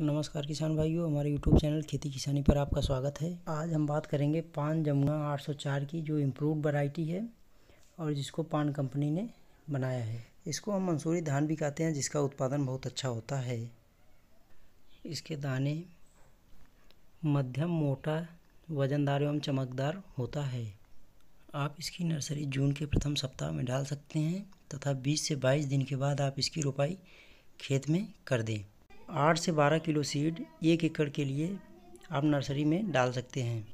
नमस्कार किसान भाइयों हमारे यूट्यूब चैनल खेती किसानी पर आपका स्वागत है आज हम बात करेंगे पान जमुना 804 की जो इम्प्रूव वैरायटी है और जिसको पान कंपनी ने बनाया है इसको हम मंसूरी धान भी कहते हैं जिसका उत्पादन बहुत अच्छा होता है इसके दाने मध्यम मोटा वजनदार एवं चमकदार होता है आप इसकी नर्सरी जून के प्रथम सप्ताह में डाल सकते हैं तथा बीस से बाईस दिन के बाद आप इसकी रोपाई खेत में कर दें आठ से बारह किलो सीड एक एकड़ के लिए आप नर्सरी में डाल सकते हैं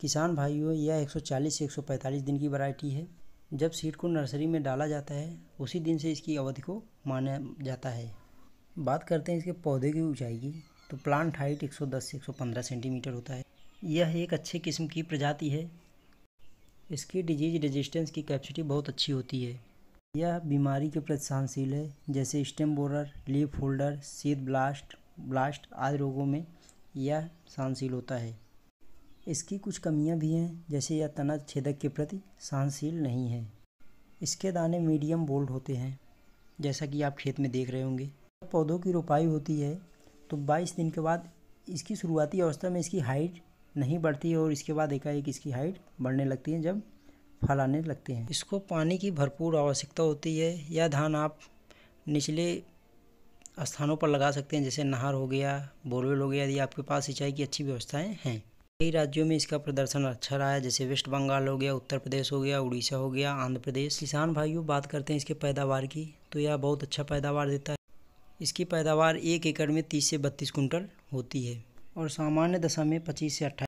किसान भाइयों यह 140 से 145 दिन की वैरायटी है जब सीड को नर्सरी में डाला जाता है उसी दिन से इसकी अवधि को माना जाता है बात करते हैं इसके पौधे की ऊंचाई की तो प्लांट हाइट 110 से 115 सेंटीमीटर होता है यह एक अच्छे किस्म की प्रजाति है इसकी डिजीज रेजिस्टेंस की कैपेसिटी बहुत अच्छी होती है यह बीमारी के प्रति सहनशील है जैसे stem borer leaf folder seed blast blast आदि रोगों में यह सहनशील होता है इसकी कुछ कमियां भी हैं जैसे यह तना छेदक के प्रति सहनशील नहीं है इसके दाने मीडियम बोल्ड होते हैं जैसा कि आप खेत में देख रहे होंगे जब पौधों की रोपाई होती है तो 22 दिन के बाद इसकी शुरुआती अवस्था में इसकी हाइट नहीं बढ़ती है और इसके बाद एकाएक इसकी हाइट बढ़ने लगती है जब फैलाने लगते हैं इसको पानी की भरपूर आवश्यकता होती है यह धान आप निचले स्थानों पर लगा सकते हैं जैसे नहर हो गया बोरवेल हो गया यदि आपके पास सिंचाई की अच्छी व्यवस्थाएं हैं कई राज्यों में इसका प्रदर्शन अच्छा रहा है जैसे वेस्ट बंगाल हो गया उत्तर प्रदेश हो गया उड़ीसा हो गया आंध्र प्रदेश किसान भाइयों बात करते हैं इसके पैदावार की तो यह बहुत अच्छा पैदावार देता है इसकी पैदावार एक एकड़ में तीस से बत्तीस कुंटल होती है और सामान्य दशा में पच्चीस से अट्ठाईस